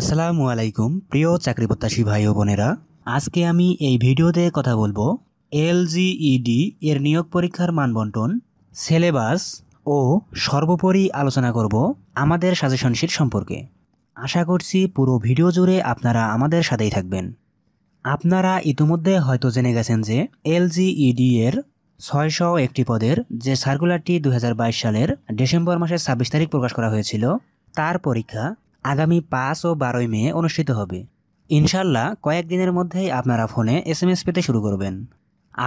আসসালামু আলাইকুম প্রিয় চাকরি প্রত্যাশী ভাই ও বোনেরা আজকে আমি এই ভিডিওতে কথা বলবো এলজিইডি এর নিয়োগ পরীক্ষার মানবন্টন সিলেবাস ও সর্বোপরি আলোচনা করব আমাদের সাজেশন সম্পর্কে আশা করছি পুরো ভিডিও জুড়ে আপনারা আমাদের সাথেই থাকবেন আপনারা ইতিমধ্যে হয়তো জেনে গেছেন যে এলজিইডি এর ছয়শো একটি পদের যে সার্কুলারটি দু সালের ডিসেম্বর মাসের ছাব্বিশ তারিখ প্রকাশ করা হয়েছিল তার পরীক্ষা আগামী পাঁচ ও বারোই মে অনুষ্ঠিত হবে ইনশাল্লাহ কয়েকদিনের মধ্যেই আপনারা ফোনে এস এম এস পেতে শুরু করবেন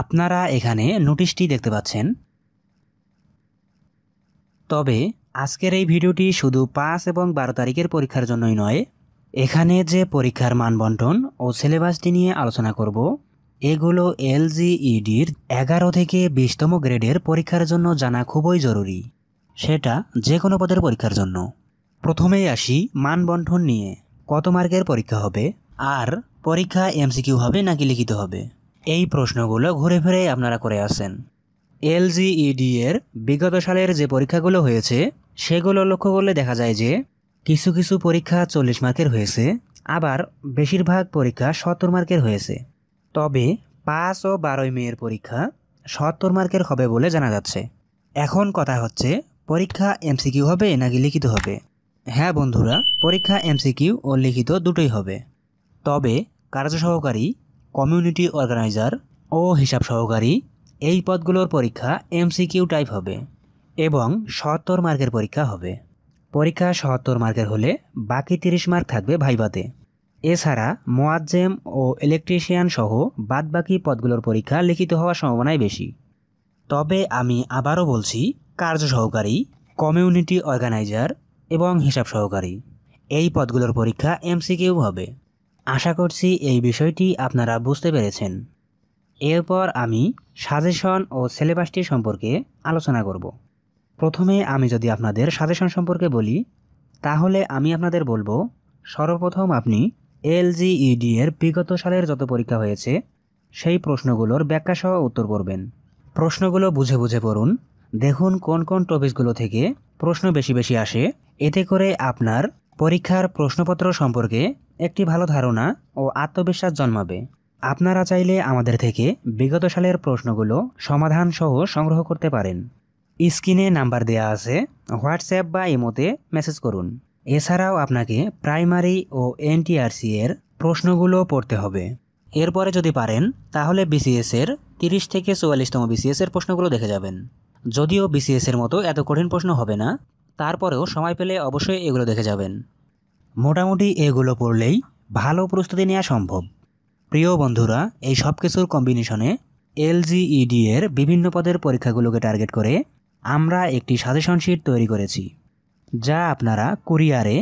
আপনারা এখানে নোটিশটি দেখতে পাচ্ছেন তবে আজকের এই ভিডিওটি শুধু পাঁচ এবং বারো তারিখের পরীক্ষার জন্যই নয় এখানে যে পরীক্ষার মানবন্টন ও সিলেবাসটি নিয়ে আলোচনা করব এগুলো এলজিইডির এগারো থেকে বিশতম গ্রেডের পরীক্ষার জন্য জানা খুবই জরুরি সেটা যে কোনো পদের পরীক্ষার জন্য প্রথমেই আসি মানবন্ধন নিয়ে কত মার্কের পরীক্ষা হবে আর পরীক্ষা এমসিকিউ হবে নাকি লিখিত হবে এই প্রশ্নগুলো ঘুরে ফিরে আপনারা করে আসেন এলজিইডি e এর বিগত সালের যে পরীক্ষাগুলো হয়েছে সেগুলো লক্ষ্য করলে দেখা যায় যে কিছু কিছু পরীক্ষা চল্লিশ মার্কের হয়েছে আবার বেশিরভাগ পরীক্ষা সত্তর মার্কের হয়েছে তবে পাঁচ ও বারোই মেয়ের পরীক্ষা সত্তর মার্কের হবে বলে জানা যাচ্ছে এখন কথা হচ্ছে পরীক্ষা এমসিকিউ হবে নাকি লিখিত হবে হ্যাঁ বন্ধুরা পরীক্ষা এমসিকিউ ও লিখিত দুটোই হবে তবে কার্য সহকারী কমিউনিটি অর্গানাইজার ও হিসাব সহকারী এই পদগুলোর পরীক্ষা এমসিকিউ টাইপ হবে এবং সত্তর মার্কের পরীক্ষা হবে পরীক্ষা সত্তর মার্কের হলে বাকি তিরিশ মার্ক থাকবে ভাইবাতে এছাড়া মোয়াজ্জেম ও ইলেকট্রিশিয়ান সহ বাদবাকি পদগুলোর পরীক্ষা লিখিত হওয়ার সম্ভাবনাই বেশি তবে আমি আবারও বলছি কার্য সহকারী কমিউনিটি অর্গানাইজার এবং হিসাব সহকারী এই পদগুলোর পরীক্ষা এমসিকিউ হবে আশা করছি এই বিষয়টি আপনারা বুঝতে পেরেছেন এরপর আমি সাজেশন ও সিলেবাসটি সম্পর্কে আলোচনা করব প্রথমে আমি যদি আপনাদের সাজেশন সম্পর্কে বলি তাহলে আমি আপনাদের বলবো সর্বপ্রথম আপনি এলজিইডি এর বিগত সালের যত পরীক্ষা হয়েছে সেই প্রশ্নগুলোর ব্যাখ্যা সহ উত্তর করবেন প্রশ্নগুলো বুঝে বুঝে পড়ুন দেখুন কোন কোন টপিকসগুলো থেকে প্রশ্ন বেশি বেশি আসে এতে করে আপনার পরীক্ষার প্রশ্নপত্র সম্পর্কে একটি ভালো ধারণা ও আত্মবিশ্বাস জন্মাবে আপনারা চাইলে আমাদের থেকে বিগত সালের প্রশ্নগুলো সমাধান সহ সংগ্রহ করতে পারেন স্ক্রিনে নাম্বার দেয়া আছে হোয়াটসঅ্যাপ বা ইমোতে মেসেজ করুন এছাড়াও আপনাকে প্রাইমারি ও এনটিআরসি এর প্রশ্নগুলো পড়তে হবে এরপরে যদি পারেন তাহলে বিসিএস এর তিরিশ থেকে চুয়াল্লিশতম বিসিএস এর প্রশ্নগুলো দেখে যাবেন যদিও বিসিএস এর মতো এত কঠিন প্রশ্ন হবে না তারপরেও সময় পেলে অবশ্যই এগুলো দেখে যাবেন মোটামুটি এগুলো পড়লেই ভালো প্রস্তুতি নেওয়া সম্ভব প্রিয় বন্ধুরা এই সব কিছুর কম্বিনেশনে এলজিইডি এর বিভিন্ন পদের পরীক্ষাগুলোকে টার্গেট করে আমরা একটি সাজেশন শিট তৈরি করেছি যা আপনারা কুরিয়ারে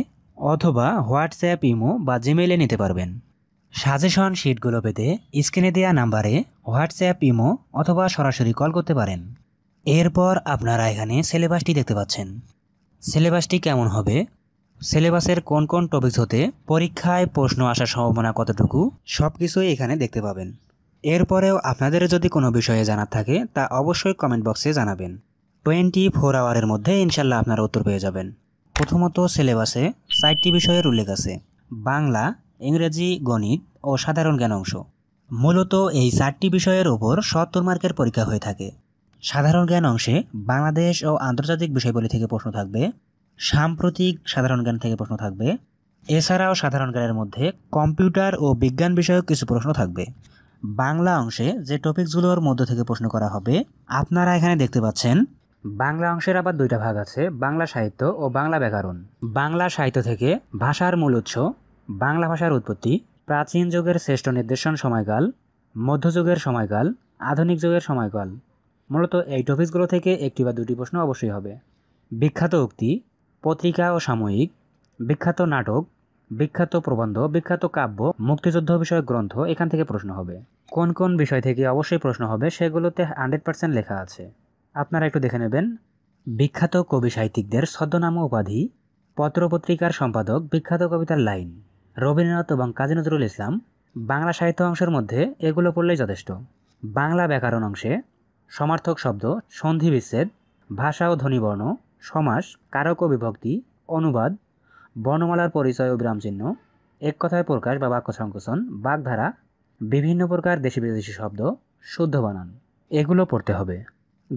অথবা হোয়াটসঅ্যাপ ইমো বা জিমেইলে নিতে পারবেন সাজেশন শিটগুলো পেতে স্ক্রিনে দেওয়া নাম্বারে হোয়াটসঅ্যাপ ইমো অথবা সরাসরি কল করতে পারেন এরপর আপনারা এখানে সিলেবাসটি দেখতে পাচ্ছেন সিলেবাসটি কেমন হবে সিলেবাসের কোন কোন টপিকস হতে পরীক্ষায় প্রশ্ন আসার সম্ভাবনা কতটুকু সব কিছুই এখানে দেখতে পাবেন এরপরেও আপনাদের যদি কোনো বিষয়ে জানার থাকে তা অবশ্যই কমেন্ট বক্সে জানাবেন টোয়েন্টি ফোর আওয়ারের মধ্যে ইনশাল্লাহ আপনারা উত্তর পেয়ে যাবেন প্রথমত সিলেবাসে চারটি বিষয়ের উল্লেখ আছে বাংলা ইংরেজি গণিত ও সাধারণ জ্ঞান অংশ মূলত এই চারটি বিষয়ের ওপর সত্তর মার্কের পরীক্ষা হয়ে থাকে সাধারণ জ্ঞান অংশে বাংলাদেশ ও আন্তর্জাতিক বিষয়গুলি থেকে প্রশ্ন থাকবে সাম্প্রতিক সাধারণ জ্ঞান থেকে প্রশ্ন থাকবে এছাড়াও সাধারণ জ্ঞানের মধ্যে কম্পিউটার ও বিজ্ঞান বিষয়ক কিছু প্রশ্ন থাকবে বাংলা অংশে যে টপিকসগুলোর মধ্য থেকে প্রশ্ন করা হবে আপনারা এখানে দেখতে পাচ্ছেন বাংলা অংশের আবার দুইটা ভাগ আছে বাংলা সাহিত্য ও বাংলা ব্যাকরণ বাংলা সাহিত্য থেকে ভাষার মূল উৎস বাংলা ভাষার উৎপত্তি প্রাচীন যুগের শ্রেষ্ঠ নির্দেশন সময়কাল মধ্যযুগের সময়কাল আধুনিক যুগের সময়কাল মূলত এই টপিকসগুলো থেকে একটি বা দুটি প্রশ্ন অবশ্যই হবে বিখ্যাত উক্তি পত্রিকা ও সাময়িক বিখ্যাত নাটক বিখ্যাত প্রবন্ধ বিখ্যাত কাব্য মুক্তিযুদ্ধ বিষয়ক গ্রন্থ এখান থেকে প্রশ্ন হবে কোন কোন বিষয় থেকে অবশ্যই প্রশ্ন হবে সেগুলোতে হান্ড্রেড পার্সেন্ট লেখা আছে আপনারা একটু দেখে নেবেন বিখ্যাত কবি সাহিত্যিকদের ছদ্মনাম উপাধি পত্রপত্রিকার সম্পাদক বিখ্যাত কবিতার লাইন রবীন্দ্রনাথ এবং কাজী নজরুল ইসলাম বাংলা সাহিত্য অংশের মধ্যে এগুলো পড়লেই যথেষ্ট বাংলা ব্যাকরণ অংশে সমার্থক শব্দ সন্ধিবিচ্ছেদ ভাষা ও ধ্বনিবর্ণ সমাস কারক ও বিভক্তি অনুবাদ বর্ণমালার পরিচয় ও বিরামচিহ্ন এক কথায় প্রকাশ বা বাক্য সংকোচন বাগধারা বিভিন্ন প্রকার দেশি বিদেশি শব্দ শুদ্ধ বানান এগুলো পড়তে হবে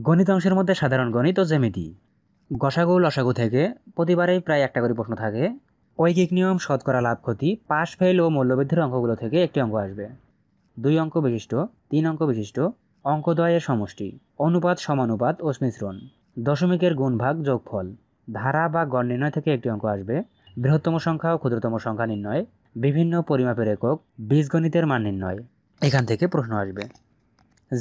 গণিত অংশের মধ্যে সাধারণ গণিত ও জ্যামিতি গসাগু লসাগু থেকে প্রতিবারেই প্রায় একটা করে প্রশ্ন থাকে ঐকিক নিয়ম শতকরা লাভ ক্ষতি পাশ ফেল ও মূল্যবৃদ্ধির অঙ্কগুলো থেকে একটি অঙ্ক আসবে দুই অঙ্ক বিশিষ্ট তিন অঙ্ক বিশিষ্ট অঙ্কদ্বয়ের সমষ্টি অনুপাত সমানুপাত ও মিশ্রণ দশমিকের গুণভাগ যোগফল ধারা বা গড় নির্ণয় থেকে একটি অঙ্ক আসবে বৃহত্তম সংখ্যা ও ক্ষুদ্রতম সংখ্যা নির্ণয় বিভিন্ন পরিমাপের একক বীজগণিতের মান নির্ণয় এখান থেকে প্রশ্ন আসবে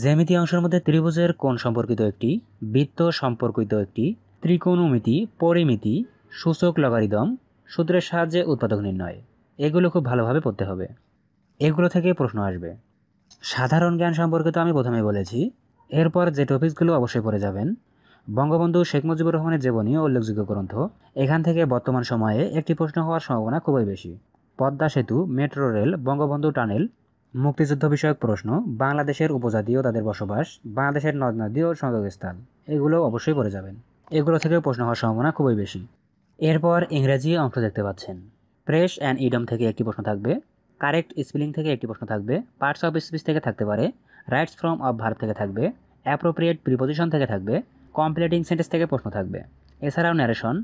জ্যামিতি অংশের মধ্যে ত্রিভুজের কোণ সম্পর্কিত একটি বৃত্ত সম্পর্কিত একটি ত্রিকোণমিতি পরিমিতি সূচক লগারিদম সূত্রের সাহায্যে উৎপাদক নির্ণয় এগুলো খুব ভালোভাবে পড়তে হবে এগুলো থেকে প্রশ্ন আসবে সাধারণ জ্ঞান সম্পর্কে তো আমি প্রথমে বলেছি এরপর যে টপিকসগুলো অবশ্যই পড়ে যাবেন বঙ্গবন্ধু শেখ মুজিবুর রহমানের জীবনী উল্লেখযোগ্য গ্রন্থ এখান থেকে বর্তমান সময়ে একটি প্রশ্ন হওয়ার সম্ভাবনা খুবই বেশি পদ্মা সেতু মেট্রো রেল বঙ্গবন্ধু টানেল মুক্তিযুদ্ধ বিষয়ক প্রশ্ন বাংলাদেশের উপজাতি ও তাদের বসবাস বাংলাদেশের নদ নদী ও সংযোগস্থান এগুলো অবশ্যই পড়ে যাবেন এগুলো থেকে প্রশ্ন হওয়ার সম্ভাবনা খুবই বেশি এরপর ইংরেজি অংশ দেখতে পাচ্ছেন প্রেস অ্যান্ড ইডম থেকে একটি প্রশ্ন থাকবে কারেক্ট স্পেলিং থেকে একটি প্রশ্ন থাকবে পার্টস অফ স্পিচ থেকে থাকতে পারে রাইটস ফ্রম অফ ভার্ব থেকে থাকবে অ্যাপ্রোপ্রিয়েট প্রিপোজিশন থেকে থাকবে কমপ্লিটিং সেন্টেন্স থেকে প্রশ্ন থাকবে এছাড়াও ন্যারেশন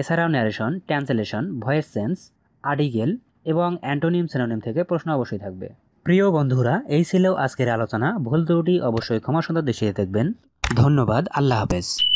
এছাড়াও narration translation voice sense article এবং অ্যান্টোনিম সেনোনিম থেকে প্রশ্ন অবশ্যই থাকবে প্রিয় বন্ধুরা এই ছিল আজকের আলোচনা ভুল ত্রুটি অবশ্যই ক্ষমাসুন্দর দেশে দেখবেন ধন্যবাদ আল্লাহ হাফেজ